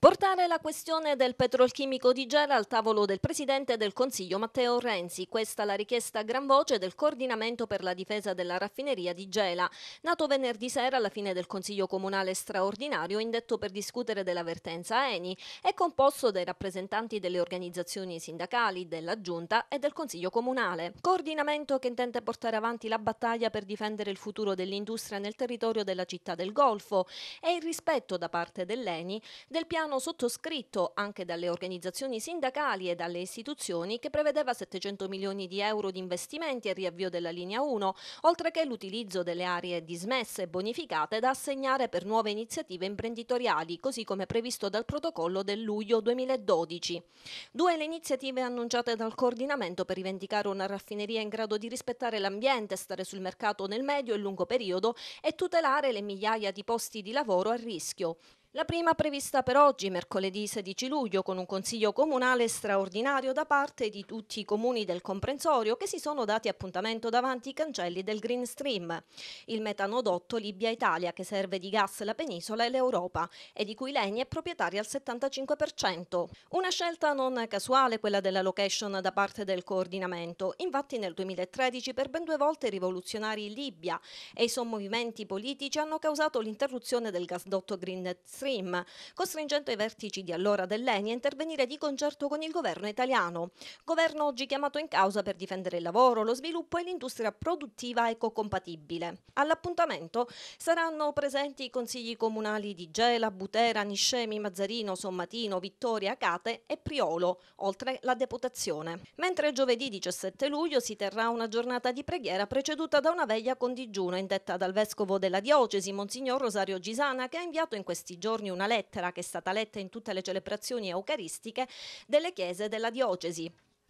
Portare la questione del petrolchimico di Gela al tavolo del Presidente del Consiglio Matteo Renzi, questa la richiesta a gran voce del coordinamento per la difesa della raffineria di Gela, nato venerdì sera alla fine del Consiglio Comunale straordinario indetto per discutere dell'avvertenza ENI e composto dai rappresentanti delle organizzazioni sindacali, della Giunta e del Consiglio Comunale. Coordinamento che intende portare avanti la battaglia per difendere il futuro dell'industria nel territorio della città del Golfo e il rispetto da parte dell'ENI del piano piano sottoscritto anche dalle organizzazioni sindacali e dalle istituzioni che prevedeva 700 milioni di euro di investimenti e riavvio della linea 1, oltre che l'utilizzo delle aree dismesse e bonificate da assegnare per nuove iniziative imprenditoriali, così come previsto dal protocollo del luglio 2012. Due le iniziative annunciate dal coordinamento per rivendicare una raffineria in grado di rispettare l'ambiente, stare sul mercato nel medio e lungo periodo e tutelare le migliaia di posti di lavoro a rischio. La prima prevista per oggi, mercoledì 16 luglio, con un consiglio comunale straordinario da parte di tutti i comuni del comprensorio che si sono dati appuntamento davanti ai cancelli del Green Stream, il metanodotto Libia-Italia che serve di gas la penisola e l'Europa e di cui l'ENI è proprietaria al 75%. Una scelta non casuale quella della location da parte del coordinamento, infatti nel 2013 per ben due volte i rivoluzionari in Libia e i sommovimenti politici hanno causato l'interruzione del gasdotto Green Stream Stream, costringendo i vertici di allora dell'ENI a intervenire di concerto con il governo italiano, governo oggi chiamato in causa per difendere il lavoro, lo sviluppo e l'industria produttiva ecocompatibile. All'appuntamento saranno presenti i consigli comunali di Gela, Butera, Niscemi, Mazzarino, Sommatino, Vittoria, Cate e Priolo, oltre la deputazione. Mentre giovedì 17 luglio si terrà una giornata di preghiera preceduta da una veglia con digiuno indetta dal vescovo della diocesi, Monsignor Rosario Gisana, che ha inviato in questi giorni giorni una lettera che è stata letta in tutte le celebrazioni eucaristiche delle chiese della diocesi